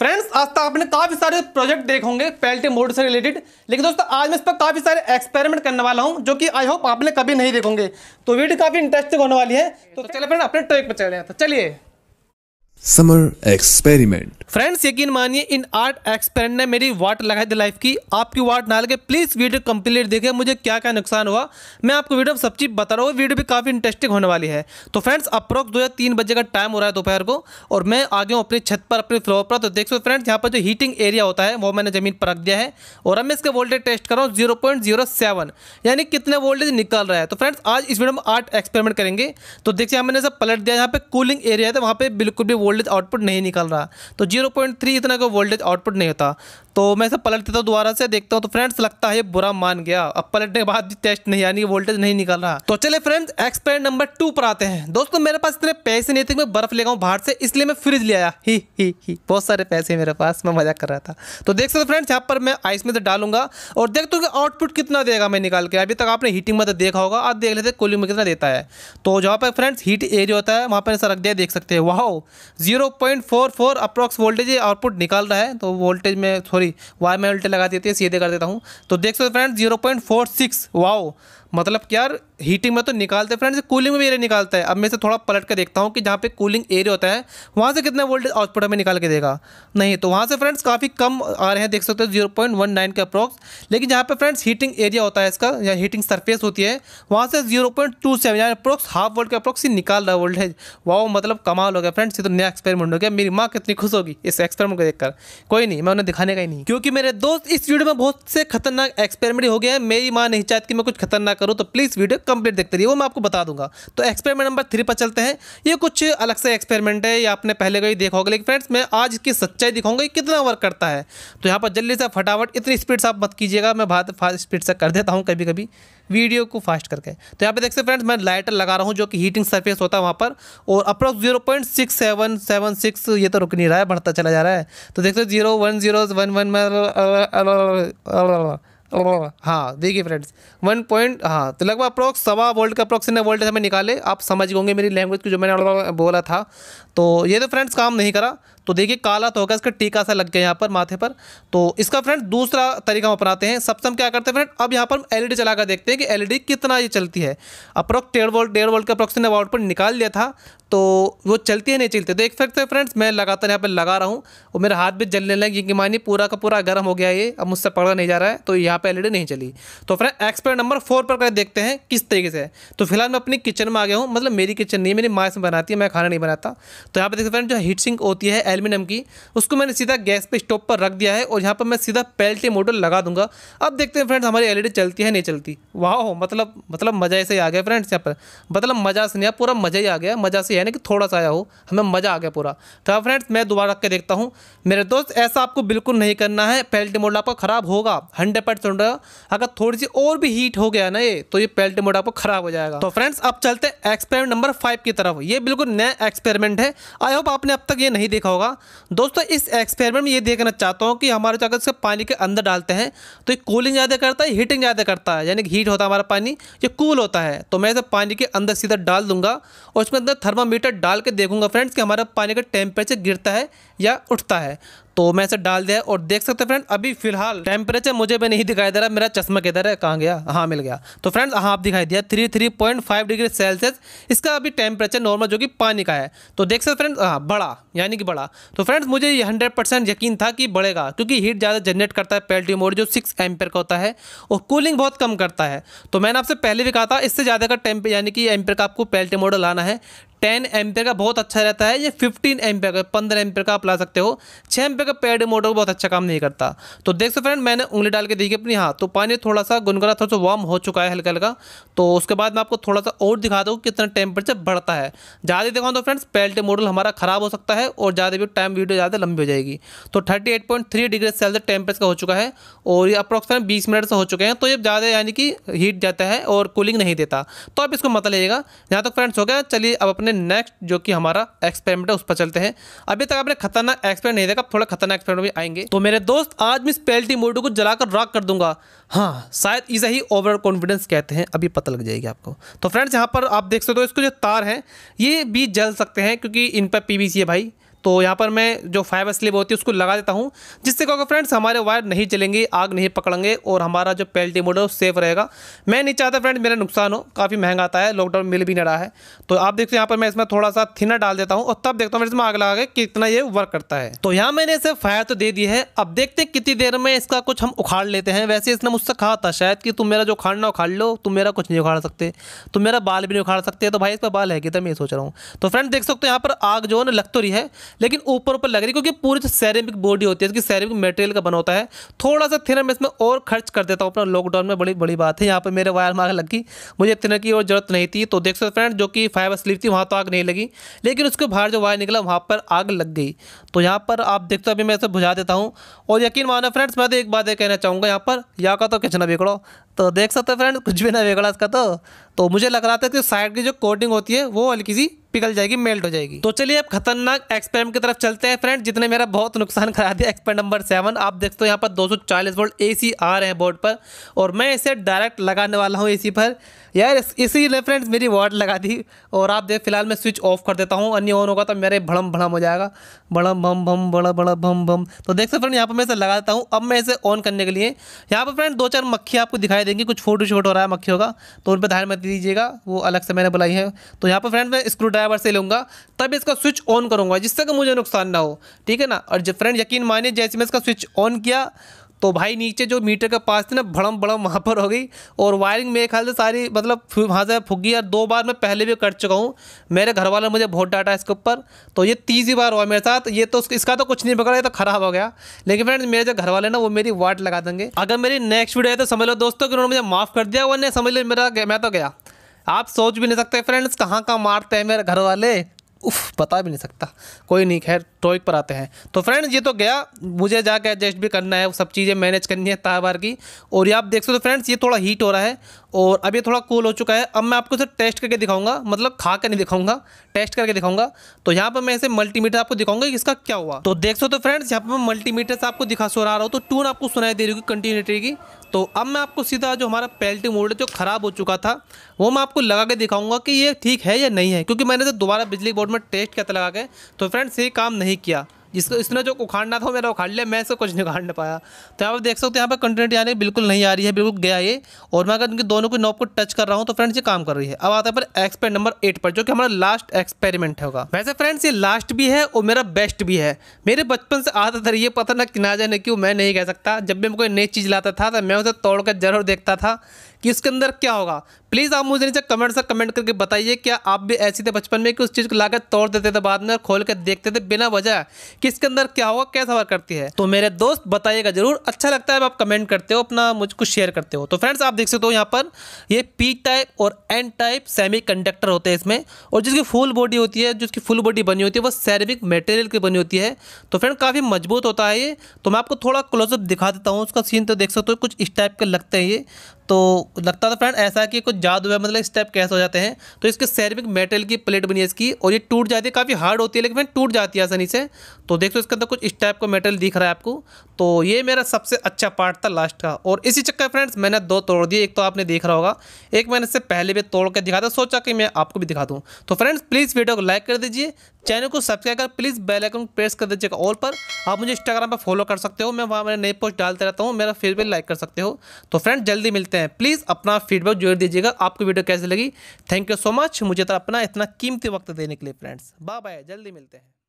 friends आज तक आपने काफ़ी सारे प्रोजेक्ट देखे होंगे पेल्टी मोड से रिलेटेड लेकिन दोस्तों आज मैं इस पर काफ़ी सारे एक्सपेरिमेंट करने वाला हूं जो कि आई होप आपने कभी नहीं देखोगे तो वीडियो काफ़ी इंटरेस्टिंग होने वाली है तो चले फ्रेंड अपने ट्रेक पर चले तो चलिए समर एक्सपेरिमेंट फ्रेंड्स यकीन मानिए इन आर्ट एक्सपेरिमेंट ने मेरी वाट लगा दी लाइफ की आपकी वाट ना लगे प्लीज़ वीडियो कंप्लीट देखे मुझे क्या क्या नुकसान हुआ मैं आपको वीडियो सब चीज़ बता रहा हूँ वीडियो भी काफ़ी इंटरेस्टिंग होने वाली है तो फ्रेंड्स अप्रोक्स दो या तीन बजे का टाइम हो रहा है दोपहर को और मैं आगे हूँ अपनी छत पर अपने फ्लोर पर तो देख सो फ्रेंड्स यहाँ पर जो हीटिंग एरिया होता है वो मैंने ज़मीन पर रख दिया है और अब मैं इसका वोल्टेज टेस्ट कर रहा हूँ जीरो यानी कितने वोल्टेज निकल रहा है तो फ्रेंड्स आज इस वीडियो में आर्ट एक्सपेरिमेंट करेंगे तो देखिए मैंने सब पलट दिया यहाँ पे कूलिंग एरिया है तो वहाँ पे बिल्कुल भी वोल्टेज आउटपुट नहीं निकल रहा तो थ्री इतना का वोल्टेज आउटपुट नहीं होता तो मैं इसे पलट देता हूँ दोबारा से देखता हूँ तो फ्रेंड्स लगता है बुरा मान गया अब पलटने के बाद भी टेस्ट नहीं यानी वोल्टेज नहीं निकल रहा तो चले फ्रेंड्स एक्सपेरिमेंट नंबर टू पर आते हैं दोस्तों मेरे पास इतने पैसे नहीं थे मैं बर्फ ले गाऊँ बाहर से इसलिए मैं फ्रिज ले आया ही ही ही बहुत सारे पैसे मेरे पास मैं मजा कर रहा था तो देख सकते फ्रेंड्स यहाँ पर मैं आइस में से डालूंगा और देखता हूँ कि आउटपुट कितना देगा मैं निकाल के अभी तक आपने हीटिंग में तो देखा होगा आप देख लेते कूलिंग में कितना देता है तो जहाँ पर फ्रेंड्स हीट एरिया होता है वहाँ पर ऐसा रख दिया देख सकते हैं वाह zero point four four approx voltage output निकाल रहा है तो वोल्टेज में थोड़ी सॉरी वाई मैं उल्टे लगा देते सीधे कर देता हूँ तो देख सकते friend zero point four six wow मतलब कि यार हीटिंग में तो निकालते हैं फ्रेंड्स कूलिंग में भी एरिया निकालता है अब मैं इसे थोड़ा पलट के देखता हूँ कि जहाँ पे कूलिंग एरिया होता है वहाँ से कितना वोल्टेज आउटपुट हमें निकाल के देगा नहीं तो वहाँ से फ्रेंड्स काफ़ी कम आ रहे हैं देख सकते हो जीरो पॉइंट वन नाइन के अप्रोक्स लेकिन जहाँ पर फ्रेंड्स हीटिंग एरिया होता है इसका या हीटिंग सरफेस होती है वहाँ से जीरो पॉइंट टू सेवन यानी अप्रोक्स हाफ वोल्ट के अप्रोक्स ही निकाल रहा है वोल्टेज वाह मतलब कमाल हो गया फ्रेंड्स ये तो नया एक्सपेरिमेंट हो गया मेरी माँ कितनी खुश होगी इस एक्सपेरिमेंट को देखकर कोई नहीं मैं उन्हें दिखाने का ही नहीं क्योंकि मेरे दोस्त इस वीडियो में बहुत से खतरनाक एक्सपेरिमेंट हो गया है मेरी माँ नहीं चाहती कि मैं कुछ खतरनाक करो तो प्लीज़ वीडियो कंप्लीट देखते रहिए वो मैं आपको बता दूंगा तो एक्सपेरिमेंट नंबर थ्री पर चलते हैं ये कुछ अलग से एक्सपेरिमेंट है ये आपने पहले कहीं देखा होगा लेकिन फ्रेंड्स मैं आज की सच्चाई दिखाऊंगा कितना वर्क करता है तो यहाँ पर जल्दी से फटाफट इतनी स्पीड से आप मत कीजिएगा मैं बात फास्ट स्पीड से कर देता हूँ कभी कभी वीडियो को फास्ट करके तो यहाँ पर देख सकते फ्रेंड्स मैं लाइटर लगा रहा हूँ जो कि हीटिंग सर्फेस होता है वहाँ पर और approx zero point six seven seven six ये तो रुक नहीं रहा है बढ़ता चला जा रहा है तो देख सकते zero one zero one one में हाँ देखिए फ्रेंड्स वन पॉइंट हाँ तो लगभग अप्रोक्स सवा वोल्ट का अप्रोक्स इन्हें वोल्टेज हमें निकाले आप समझ गए मेरी लैंग्वेज को जो मैंने बोला था तो ये तो फ्रेंड्स काम नहीं करा तो देखिए काला तो होगा इसका टीका सा लग गया यहाँ पर माथे पर तो इसका फ्रेंड दूसरा तरीका हम अपनाते हैं सबसे हम क्या करते हैं फ्रेंड अब यहाँ पर हम एल चला देखते हैं कि एल कितना ये चलती है अप्रोक्स डेढ़ वोल्ट डेढ़ वोल्ट का अप्रोक्स पर निकाल लिया था तो वो चलती है नहीं चलती देख सकते हैं फ्रेंड्स मैं लगातार यहाँ पर लगा रहा हूँ और मेरे हाथ भी जलने लगे क्योंकि मानिए पूरा का पूरा गर्म हो गया ये अब मुझसे पकड़ा नहीं जा रहा है तो यहाँ पर एलईडी नहीं चली तो फ्रेंड एक्सपेरिमेंट नंबर फोर पर कर देखते हैं किस तरीके से तो फिलहाल मैं अपनी किचन में आ गया हूँ मतलब मेरी किचन नहीं मेरी माँ से बनाती है मैं खाना नहीं बनाता तो यहाँ पर देखते फ्रेंड जो हीट सिंक होती है एल एल्यूमिनियम की उसको मैंने सीधा गैस पे स्टोव पर रख दिया है और यहाँ पर मैं सीधा पेल्टी मोटर लगा दूंगा अब देखते हैं फ्रेंड्स हमारी एलईडी चलती है नहीं चलती वाह मतलब मतलब मज़ा ऐसे ही आ गया फ्रेंड्स यहाँ पर मतलब मज़ा से नहीं पूरा मज़ा ही आ गया मज़ा से यानी कि थोड़ा सा आया हो हमें मज़ा आ गया पूरा तो फ्रेंड्स मैं दोबारा रख के देखता हूँ मेरे दोस्त ऐसा आपको बिल्कुल नहीं करना है पेल्टी मोटर आपका ख़राब होगा हंड्रेड परसेंट अगर थोड़ी सी और भी हीट हो गया ना ये तो ये पेल्टी मोटर आपको ख़राब हो जाएगा तो फ्रेंड्स अब चलते हैं एक्सपेरिमेंट नंबर फाइव की तरफ ये बिल्कुल नया एक्सपेरिमेंट है आई होप आपने अब तक ये नहीं देखा होगा होगा दोस्तों इस एक्सपेरिमेंट में ये देखना चाहता हूँ कि हमारे जो अगर इसे पानी के अंदर डालते हैं तो ये कूलिंग ज़्यादा करता है हीटिंग ज़्यादा करता है यानी कि हीट होता है हमारा पानी ये कूल होता है तो मैं इसे पानी के अंदर सीधा डाल दूंगा और उसके अंदर थर्मामीटर डाल के देखूंगा फ्रेंड्स कि हमारा पानी का टेम्परेचर गिरता है या उठता है तो मैं इसे डाल दिया और देख सकते हैं फ्रेंड अभी फिलहाल टेम्परेचर मुझे भी नहीं दिखाई दे रहा मेरा चश्मा किधर है कहाँ गया हाँ मिल गया तो फ्रेंड्स हाँ आप दिखाई दिया three three point five degree Celsius इसका अभी टेम्परेचर नॉर्मल जो कि पानी का है तो देख सकते फ्रेंड्स हाँ बड़ा यानी कि बड़ा तो फ्रेंड्स मुझे ये हंड्रेड परसेंट यकीन था कि बढ़ेगा क्योंकि हीट ज़्यादा जनरेट करता है पेल्टी मोड जो सिक्स एम्पेयर का होता है और कूलिंग बहुत कम करता है तो मैंने आपसे पहले भी कहा था इससे ज़्यादा का टेम्प यानी कि एम्पेयर का आपको पेल्टी मोड लाना है टेन एम्पेयर का बहुत अच्छा रहता है ये फिफ्टीन पे का पंद्रह एम्पेयर का आप ला सकते हो छः एम्पेयर का पेड मोटर बहुत अच्छा काम नहीं करता तो देख सो फ्रेंड मैंने उंगली डाल के देखी अपनी हाँ तो पानी थोड़ा सा गुनगुना थोड़ा सा वार्म हो चुका है हल्का हल्का तो उसके बाद मैं आपको थोड़ा सा और दिखा दूँ कितना टेम्परेचर बढ़ता है ज़्यादा दिखाऊँ तो फ्रेंड्स पेल्ट मॉडल हमारा ख़राब हो सकता है और ज़्यादा भी टाइम वीडियो ज़्यादा लंबी हो जाएगी तो thirty eight point three degree Celsius temperature का हो चुका है और ये अप्रॉक्सीमेट बीस मिनट से हो चुके हैं तो ये ज़्यादा यानी कि हीट जाता है और कूलिंग नहीं देता तो आप इसको मत लीजिएगा यहाँ तक फ्रेंड्स हो गया चलिए अब अपने अपने नेक्स्ट जो कि हमारा एक्सपेरिमेंट है उस पर चलते हैं अभी तक आपने खतरनाक एक्सपेरिमेंट नहीं देखा थोड़ा खतरनाक एक्सपेरिमेंट भी आएंगे तो मेरे दोस्त आज मैं इस पेल्टी मोटू को जलाकर रॉक कर दूंगा हाँ शायद इसे ही ओवर कॉन्फिडेंस कहते हैं अभी पता लग जाएगी आपको तो फ्रेंड्स यहाँ पर आप देख सकते हो इसको जो तार हैं ये भी जल सकते हैं क्योंकि इन पर पी है भाई तो यहाँ पर मैं जो फाइव स्लिप होती है उसको लगा देता हूँ जिससे क्या होगा फ्रेंड्स हमारे वायर नहीं चलेंगे आग नहीं पकड़ेंगे और हमारा जो पेल्टी मोड है वो सेफ रहेगा मैं नहीं चाहता फ्रेंड मेरा नुकसान हो काफ़ी महंगा आता है लॉकडाउन मिल भी नहीं रहा है तो आप देखते हो यहाँ पर मैं इसमें थोड़ा सा थिनर डाल देता हूँ और तब देखता हूँ इसमें आग लगा के कितना ये वर्क करता है तो यहाँ मैंने इसे फायर तो दे दी है अब देखते हैं कितनी देर में इसका कुछ हम उखाड़ लेते हैं वैसे इसने मुझसे कहा था शायद कि तुम मेरा जो उखाड़ना उखाड़ लो तुम मेरा कुछ नहीं उखाड़ सकते तुम मेरा बाल भी नहीं उखाड़ सकते तो भाई इस पर बाल है कितना मैं सोच रहा हूँ तो फ्रेंड देख सकते हो यहाँ पर आग जो है लग तो रही है लेकिन ऊपर ऊपर लग रही क्योंकि पूरी जो सैरेमिक बॉडी होती है जिसकी सैरेमिक मटेरियल का बना होता है थोड़ा सा थिनर मैं इसमें और खर्च कर देता हूँ अपना लॉकडाउन में बड़ी बड़ी बात है यहाँ पर मेरे वायर मार्ग लगी मुझे थिनर की और जरूरत नहीं थी तो देख सकते फ्रेंड जो कि फाइव स्लीव थी वहाँ तो आग नहीं लगी लेकिन उसके बाहर जो वायर निकला वहाँ पर आग लग गई तो यहाँ पर आप देखते हो अभी मैं इसे बुझा देता हूँ और यकीन माना फ्रेंड्स मैं तो एक बात कहना चाहूँगा यहाँ पर या का तो किचना बिगड़ो तो देख सकते हो फ्रेंड कुछ भी ना बिगड़ा इसका तो तो मुझे लग रहा था कि साइड की जो कोटिंग होती है वो हल्की सी पिघल जाएगी मेल्ट हो जाएगी तो चलिए अब खतरनाक एक्सपेरिमेंट की तरफ चलते हैं फ्रेंड जितने मेरा बहुत नुकसान करा दिया एक्सपेरिमेंट नंबर सेवन आप देखते हो यहाँ पर 240 वोल्ट एसी आ रहे हैं बोर्ड पर और मैं इसे डायरेक्ट लगाने वाला हूँ ए पर यार इसी ने फ्रेंड मेरी वाट लगा दी और आप देख फिलहाल मैं स्विच ऑफ कर देता हूँ अन्य ऑन होगा तो मेरे भड़म भड़म हो जाएगा बड़म भम भम बड़ा बड़ा भम भम तो देख सकते फ्रेंड यहाँ पर मैं इसे लगा देता हूँ अब मैं इसे ऑन करने के लिए यहाँ पर फ्रेंड दो चार मक्खी आपको दिखाई देंगे कुछ फोटो शूट हो रहा है मक्खियों का तो उन पर ध्यान मत दीजिएगा वो अलग से मैंने बुलाई है तो यहाँ पर फ्रेंड मैं स्क्रू ड्राइवर से लूँगा तब इसका स्विच ऑन करूँगा जिससे कि मुझे नुकसान ना हो ठीक है ना और जब फ्रेंड यकीन माने जैसे मैं इसका स्विच ऑन किया तो भाई नीचे जो मीटर का पास थी ना भड़म भड़म वहाँ पर हो गई और वायरिंग मेरे ख्याल से सारी मतलब वहाँ से फूक गई यार दो बार मैं पहले भी कट चुका हूँ मेरे घर वाले मुझे बहुत डाटा इसके ऊपर तो ये तीसरी बार हुआ मेरे साथ ये तो इसका तो कुछ नहीं पकड़ा ये तो खराब हो गया लेकिन फ्रेंड्स मेरे जो घर वाले ना वो मेरी वाट लगा देंगे अगर मेरी नेक्स्ट वीडियो है तो समझ लो दोस्तों कि उन्होंने मुझे माफ़ कर दिया नहीं समझ लो मेरा मैं तो गया आप सोच भी नहीं सकते फ्रेंड्स कहाँ कहाँ मारते हैं मेरे घर वाले उफ बता भी नहीं सकता कोई नहीं खैर टॉइक पर आते हैं तो फ्रेंड्स ये तो गया मुझे जाके एडजस्ट भी करना है वो सब चीज़ें मैनेज करनी है तार बार की और ये आप देख सकते हो तो फ्रेंड्स ये थोड़ा हीट हो रहा है और अब ये थोड़ा कूल हो चुका है अब मैं आपको इसे टेस्ट करके दिखाऊंगा मतलब खा के नहीं दिखाऊंगा टेस्ट करके दिखाऊंगा तो यहाँ पर मैं इसे मल्टीमीटर आपको दिखाऊंगा कि इसका क्या हुआ तो देख सो तो फ्रेंड्स यहाँ पर मैं मल्टीमीटर से आपको दिखा सुना रहा हूँ तो टून आपको सुनाई दे रही होगी कंटिन्यूटी की तो अब मैं आपको सीधा जो हमारा पेल्टी मोड जो ख़राब हो चुका था वो मैं आपको लगा के दिखाऊंगा कि ये ठीक है या नहीं है क्योंकि मैंने तो दोबारा बिजली बोर्ड में टेस्ट किया था लगा के तो फ्रेंड्स ये काम नहीं किया जिसको इसने जो उखाड़ना था मेरा उखाड़ लिया मैं इसको कुछ नहीं उखाड़ पाया तो आप देख सकते हो यहाँ पर कंटेंट यानी बिल्कुल नहीं आ रही है बिल्कुल गया ये और मैं अगर इनके दोनों की नॉब को टच कर रहा हूँ तो फ्रेंड्स ये काम कर रही है अब आता है पर एक्सपेरिमेंट नंबर एट पर जो कि हमारा लास्ट एक्सपेरिमेंट होगा वैसे फ्रेंड्स ये लास्ट भी है और मेरा बेस्ट भी है मेरे बचपन से आता था ये पता ना कि ना जाने क्यों मैं नहीं कह सकता जब भी मैं कोई नई चीज़ लाता था तो मैं उसे तोड़ कर जरूर देखता था कि उसके अंदर क्या होगा प्लीज़ आप मुझे नीचे कमेंट से कमेंट करके बताइए क्या आप भी ऐसे थे बचपन में कि उस चीज़ को लाकर तोड़ देते थे बाद में खोल कर देखते थे बिना वजह कि इसके अंदर क्या होगा कैसा वर्क करती है तो मेरे दोस्त बताइएगा जरूर अच्छा लगता है आप कमेंट करते हो अपना मुझको शेयर करते हो तो फ्रेंड्स आप देख सकते हो यहाँ पर ये पी टाइप और एन टाइप सेमी कंडक्टर होते हैं इसमें और जिसकी फुल बॉडी होती है जिसकी फुल बॉडी बनी होती है वो सैरमिक मटेरियल की बनी होती है तो फ्रेंड काफ़ी मजबूत होता है ये तो मैं आपको थोड़ा क्लोजअप दिखा देता हूँ उसका सीन तो देख सकते हो कुछ इस टाइप के लगते हैं ये तो लगता था फ्रेंड ऐसा कि कुछ जादू है मतलब स्टेप कैसे हो जाते हैं तो इसके सैरमिक मेटल की प्लेट बनी है इसकी और ये टूट जाती है काफ़ी हार्ड होती है लेकिन फ्रेंड टूट जाती है आसानी से तो देख लो इसके अंदर कुछ इस टाइप का मेटल दिख रहा है आपको तो ये मेरा सबसे अच्छा पार्ट था लास्ट का और इसी चक्कर फ्रेंड्स मैंने दो तोड़ दिए एक तो आपने देख रहा होगा एक मैंने इससे पहले भी तोड़ के दिखा था सोचा कि मैं आपको भी दिखा दूँ तो फ्रेंड्स प्लीज़ वीडियो को लाइक कर दीजिए चैनल को सब्सक्राइब कर प्लीज़ बेल आइकन प्रेस कर दीजिएगा ऑल पर आप मुझे इंस्टाग्राम पर फॉलो कर सकते हो मैं वहाँ मेरे नई पोस्ट डालते रहता हूँ मेरा फेसबुक लाइक कर सकते हो तो फ्रेंड जल्दी मिलते हैं प्लीज़ अपना फीडबैक जोड़ दीजिएगा आपको वीडियो कैसी लगी थैंक यू सो मच मुझे तो अपना इतना कीमती वक्त देने के लिए फ्रेंड्स बाय बाय जल्दी मिलते हैं